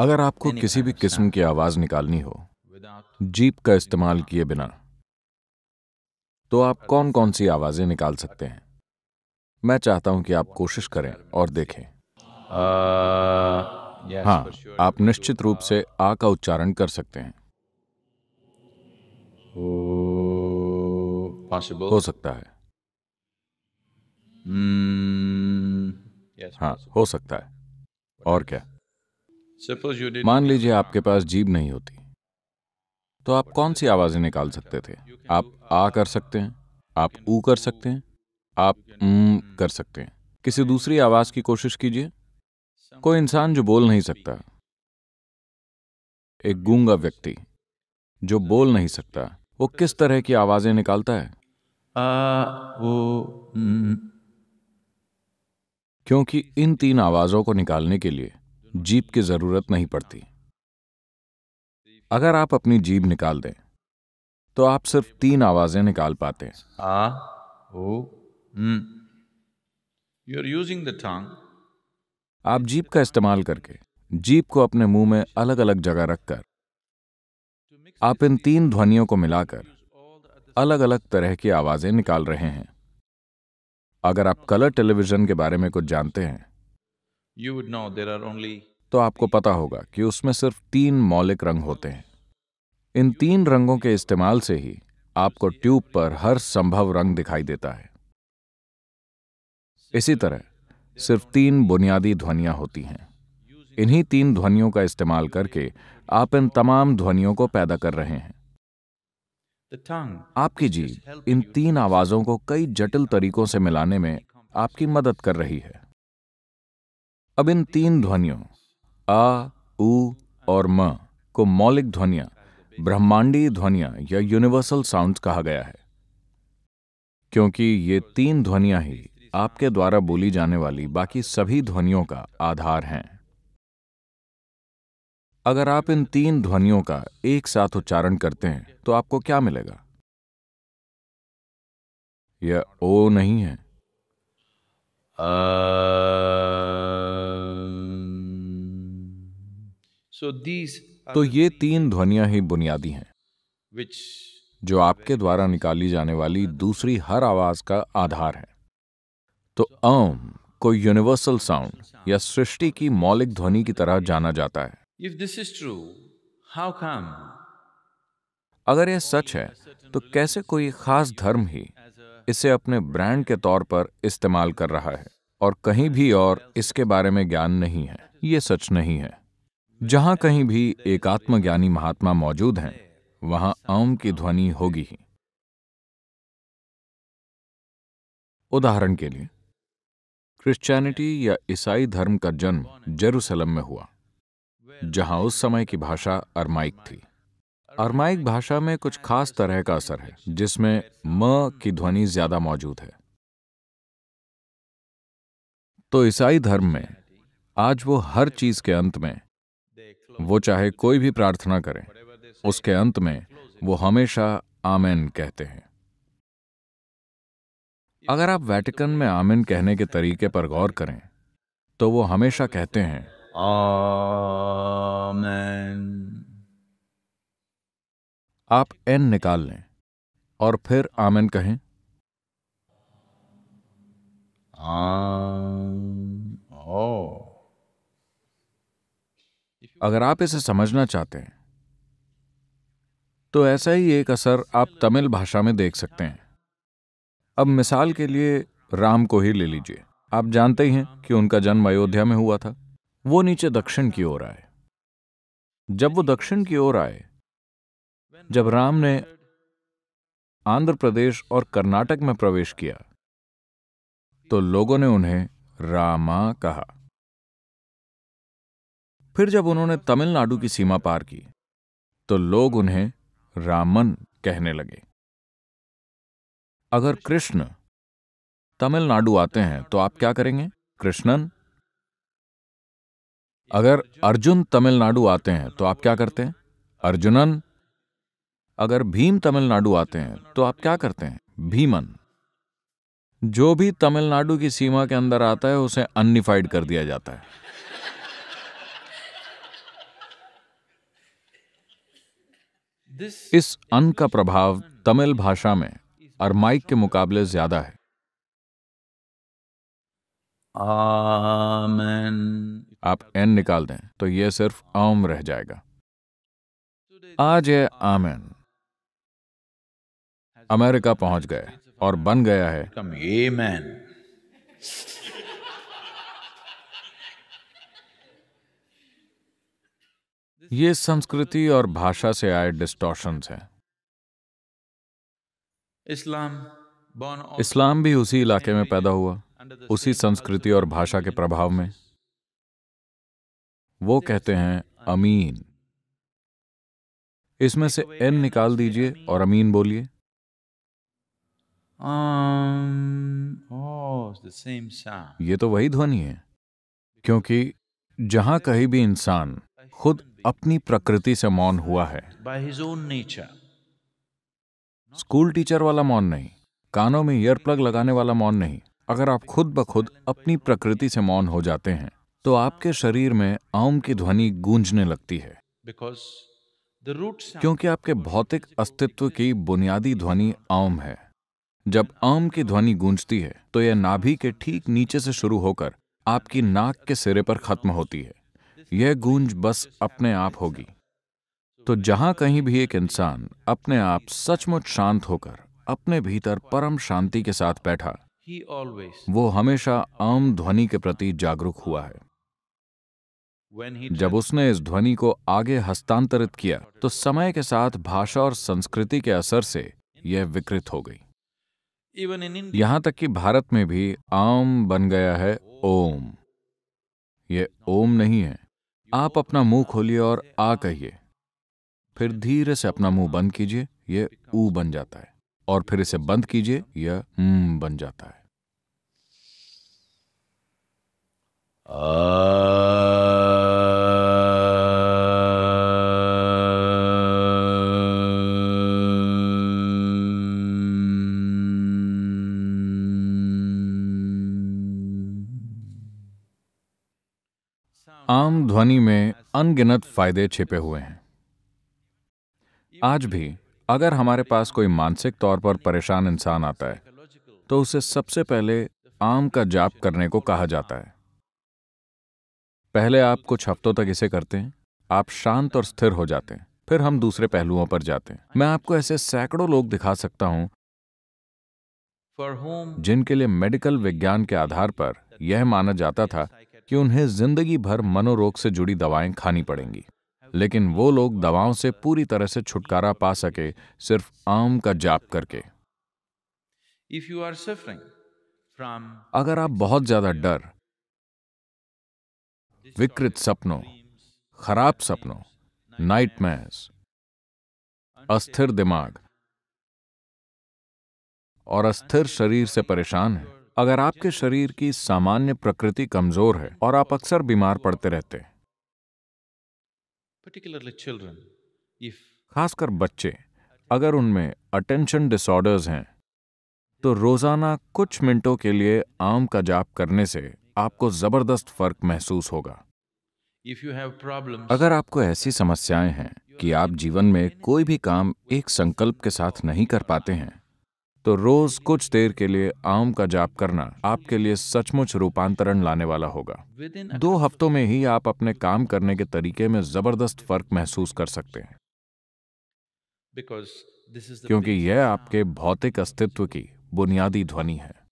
अगर आपको किसी भी किस्म की आवाज निकालनी हो जीप का इस्तेमाल किए बिना तो आप कौन कौन सी आवाजें निकाल सकते हैं मैं चाहता हूं कि आप कोशिश करें और देखें uh, हाँ आप निश्चित रूप से uh, आ का उच्चारण कर सकते हैं oh, हो सकता है hmm, हाँ हो सकता है और क्या मान लीजिए आपके पास जीभ नहीं होती तो आप कौन सी आवाजें निकाल सकते थे आप आ uh, कर सकते हैं आप ऊ कर सकते हैं आप उम hmm. कर सकते हैं किसी दूसरी आवाज की कोशिश कीजिए कोई इंसान जो बोल नहीं सकता एक गूंगा व्यक्ति जो बोल नहीं सकता वो किस तरह की आवाजें निकालता है आ, uh, वो, न, hmm, क्योंकि इन तीन आवाजों को निकालने के लिए जीप की जरूरत नहीं पड़ती अगर आप अपनी जीप निकाल दें तो आप सिर्फ तीन आवाजें निकाल पाते हैं टांग आप जीप का इस्तेमाल करके जीप को अपने मुंह में अलग अलग जगह रखकर आप इन तीन ध्वनियों को मिलाकर अलग अलग तरह की आवाजें निकाल रहे हैं अगर आप कलर टेलीविजन के बारे में कुछ जानते हैं यू तो आपको पता होगा कि उसमें सिर्फ तीन मौलिक रंग होते हैं इन तीन रंगों के इस्तेमाल से ही आपको ट्यूब पर हर संभव रंग दिखाई देता है इसी तरह सिर्फ तीन बुनियादी ध्वनियां होती हैं इन्हीं तीन ध्वनियों का इस्तेमाल करके आप इन तमाम ध्वनियों को पैदा कर रहे हैं आपकी जीभ इन तीन आवाजों को कई जटिल तरीकों से मिलाने में आपकी मदद कर रही है अब इन तीन ध्वनियों आ उ और म को मौलिक ध्वनिया ब्रह्मांडीय ध्वनिया या यूनिवर्सल साउंड कहा गया है क्योंकि ये तीन ध्वनिया ही आपके द्वारा बोली जाने वाली बाकी सभी ध्वनियों का आधार हैं अगर आप इन तीन ध्वनियों का एक साथ उच्चारण करते हैं तो आपको क्या मिलेगा यह ओ नहीं है तो ये तीन ध्वनियां ही बुनियादी हैं जो आपके द्वारा निकाली जाने वाली दूसरी हर आवाज का आधार है तो अम को यूनिवर्सल साउंड या सृष्टि की मौलिक ध्वनि की तरह जाना जाता है if this is true how come अगर यह सच है तो कैसे कोई खास धर्म ही इसे अपने ब्रांड के तौर पर इस्तेमाल कर रहा है और कहीं भी और इसके बारे में ज्ञान नहीं है ये सच नहीं है जहां कहीं भी एक आत्मज्ञानी महात्मा मौजूद हैं वहां ओम की ध्वनि होगी ही उदाहरण के लिए क्रिश्चियनिटी या ईसाई धर्म का जन्म जेरूसलम में हुआ जहां उस समय की भाषा अरमाइक थी अरमाइक भाषा में कुछ खास तरह का असर है जिसमें म की ध्वनि ज्यादा मौजूद है तो ईसाई धर्म में आज वो हर चीज के अंत में वो चाहे कोई भी प्रार्थना करें उसके अंत में वो हमेशा आमेन कहते हैं अगर आप वैटिकन में आमेन कहने के तरीके पर गौर करें तो वो हमेशा कहते हैं आमेन आप एन निकाल लें और फिर आमेन कहें ओ oh. अगर आप इसे समझना चाहते हैं तो ऐसा ही एक असर आप तमिल भाषा में देख सकते हैं अब मिसाल के लिए राम को ही ले लीजिए आप जानते ही हैं कि उनका जन्म अयोध्या में हुआ था वो नीचे दक्षिण की ओर आए जब वो दक्षिण की ओर आए जब राम ने आंध्र प्रदेश और कर्नाटक में प्रवेश किया तो लोगों ने उन्हें रामा कहा फिर जब उन्होंने तमिलनाडु की सीमा पार की तो लोग उन्हें रामन कहने लगे अगर कृष्ण तमिलनाडु आते हैं तो आप क्या करेंगे कृष्णन अगर अर्जुन तमिलनाडु आते हैं तो आप क्या करते हैं अर्जुनन अगर भीम तमिलनाडु आते हैं तो आप क्या करते हैं भीमन जो भी तमिलनाडु की सीमा के अंदर आता है उसे अनिफाइड कर दिया जाता है इस अन का प्रभाव तमिल भाषा में अरमाइक के मुकाबले ज्यादा है आमन आप एन निकाल दें तो यह सिर्फ आम रह जाएगा आज ये आमेन अमेरिका पहुंच गए और बन गया है ये संस्कृति और भाषा से आए डिस्टोशन हैं इस्लाम इस्लाम भी उसी इलाके में पैदा हुआ उसी संस्कृति और भाषा के प्रभाव में वो कहते हैं अमीन इसमें से एन निकाल दीजिए और अमीन बोलिए um, oh, ये तो वही ध्वनि है क्योंकि जहां कहीं भी इंसान खुद अपनी प्रकृति से मौन हुआ है स्कूल टीचर वाला मौन नहीं कानों में ईयर प्लग लगाने वाला मौन नहीं अगर आप खुद ब खुद अपनी प्रकृति से मौन हो जाते हैं तो आपके शरीर में आम की ध्वनि गूंजने लगती है क्योंकि आपके भौतिक अस्तित्व की बुनियादी ध्वनि आम है जब आम की ध्वनि गूंजती है तो यह नाभि के ठीक नीचे से शुरू होकर आपकी नाक के सिरे पर खत्म होती है यह गूंज बस अपने आप होगी तो जहां कहीं भी एक इंसान अपने आप सचमुच शांत होकर अपने भीतर परम शांति के साथ बैठा वो हमेशा आम ध्वनि के प्रति जागरूक हुआ है जब उसने इस ध्वनि को आगे हस्तांतरित किया तो समय के साथ भाषा और संस्कृति के असर से यह विकृत हो गई यहां तक कि भारत में भी आम बन गया है ओम यह ओम नहीं है आप अपना मुंह खोलिए और आ कहिए फिर धीरे से अपना मुंह बंद कीजिए यह ऊ बन जाता है और फिर इसे बंद कीजिए यह उम बन जाता है आ... आम ध्वनि में अनगिनत फायदे छिपे हुए हैं आज भी अगर हमारे पास कोई मानसिक तौर पर परेशान इंसान आता है तो उसे सबसे पहले आम का जाप करने को कहा जाता है पहले आप कुछ हफ्तों तक इसे करते हैं आप शांत और स्थिर हो जाते हैं फिर हम दूसरे पहलुओं पर जाते हैं मैं आपको ऐसे सैकड़ों लोग दिखा सकता हूं जिनके लिए मेडिकल विज्ञान के आधार पर यह माना जाता था कि उन्हें जिंदगी भर मनोरोग से जुड़ी दवाएं खानी पड़ेंगी लेकिन वो लोग दवाओं से पूरी तरह से छुटकारा पा सके सिर्फ आम का जाप करके इफ यू आर अगर आप बहुत ज्यादा डर विकृत सपनों खराब सपनों नाइट अस्थिर दिमाग और अस्थिर शरीर से परेशान हैं अगर आपके शरीर की सामान्य प्रकृति कमजोर है और आप अक्सर बीमार पड़ते रहते हैं खासकर बच्चे अगर उनमें अटेंशन डिसऑर्डर्स हैं तो रोजाना कुछ मिनटों के लिए आम का जाप करने से आपको जबरदस्त फर्क महसूस होगा अगर आपको ऐसी समस्याएं हैं कि आप जीवन में कोई भी काम एक संकल्प के साथ नहीं कर पाते हैं तो रोज कुछ देर के लिए आम का जाप करना आपके लिए सचमुच रूपांतरण लाने वाला होगा दो हफ्तों में ही आप अपने काम करने के तरीके में जबरदस्त फर्क महसूस कर सकते हैं क्योंकि यह आपके भौतिक अस्तित्व की बुनियादी ध्वनि है